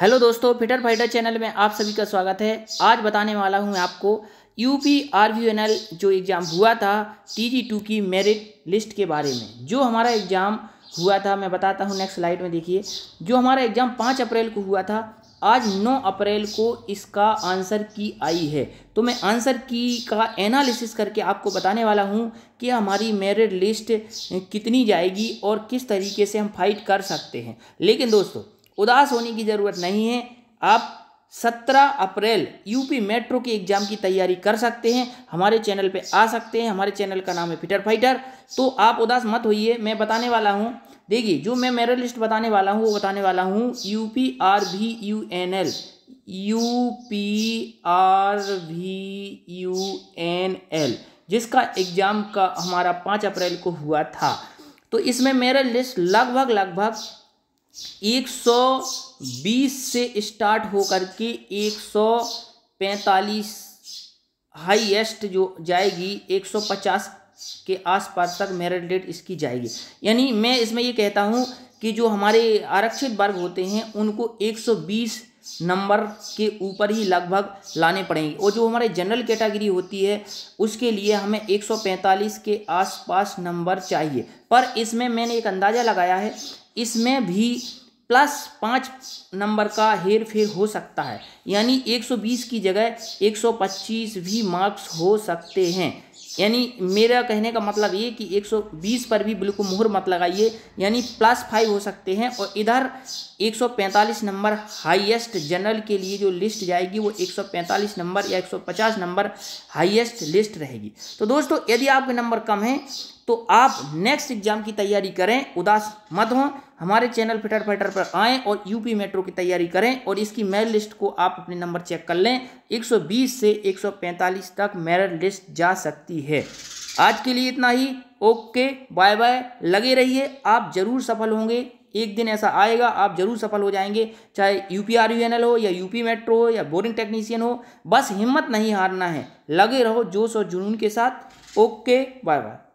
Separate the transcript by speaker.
Speaker 1: hello दोस्तों fitter fighter channel में आप सभी का स्वागत है आज बताने वाला हूँ मैं आपको U P R V N L जो एग्ज़ाम हुआ था टी जी टू की मेरिट लिस्ट के बारे में जो हमारा एग्ज़ाम हुआ था मैं बताता हूँ नेक्स्ट स्लाइड में देखिए जो हमारा एग्ज़ाम पाँच अप्रैल को हुआ था आज नौ अप्रैल को इसका आंसर की आई है तो मैं आंसर की का एनालिसिस करके आपको बताने वाला हूँ कि हमारी मेरिट लिस्ट कितनी जाएगी और किस तरीके से हम फाइट कर सकते हैं लेकिन दोस्तों उदास होने की ज़रूरत नहीं है आप 17 अप्रैल यूपी मेट्रो के एग्ज़ाम की तैयारी कर सकते हैं हमारे चैनल पे आ सकते हैं हमारे चैनल का नाम है फिटर फाइटर तो आप उदास मत होइए मैं बताने वाला हूँ देखिए जो मैं मेरा लिस्ट बताने वाला हूँ वो बताने वाला हूँ U P R V U N L U P R V U N L जिसका एग्ज़ाम का हमारा पाँच अप्रैल को हुआ था तो इसमें मेरा लिस्ट लगभग लगभग 120 से स्टार्ट होकर के 145 हाईएस्ट जो जाएगी 150 के आसपास तक मेरिट डेट इसकी जाएगी यानी मैं इसमें ये कहता हूँ कि जो हमारे आरक्षित वर्ग होते हैं उनको 120 नंबर के ऊपर ही लगभग लाने पड़ेंगे और जो हमारे जनरल कैटेगरी होती है उसके लिए हमें 145 के आसपास नंबर चाहिए पर इसमें मैंने एक अंदाज़ा लगाया है इसमें भी प्लस पाँच नंबर का हेर फेर हो सकता है यानी 120 की जगह 125 भी मार्क्स हो सकते हैं यानी मेरा कहने का मतलब ये कि 120 पर भी बिल्कुल मुहर मत लगाइए यानी प्लस फाइव हो सकते हैं और इधर 145 नंबर हाईएस्ट जनरल के लिए जो लिस्ट जाएगी वो 145 नंबर या 150 नंबर हाईएस्ट लिस्ट रहेगी तो दोस्तों यदि आपके नंबर कम हैं तो आप नेक्स्ट एग्जाम की तैयारी करें उदास मत हों हमारे चैनल फिटर फिटर पर आएँ और यूपी मेट्रो की तैयारी करें और इसकी मेरिट लिस्ट को आप अपने नंबर चेक कर लें 120 से 145 तक मेरिट लिस्ट जा सकती है आज के लिए इतना ही ओके बाय बाय लगे रहिए आप ज़रूर सफल होंगे एक दिन ऐसा आएगा आप जरूर सफल हो जाएंगे चाहे U P R U N L हो या यूपी मेट्रो हो या बोरिंग टेक्नीशियन हो बस हिम्मत नहीं हारना है लगे रहो जोश और जुनून के साथ ओके बाय बाय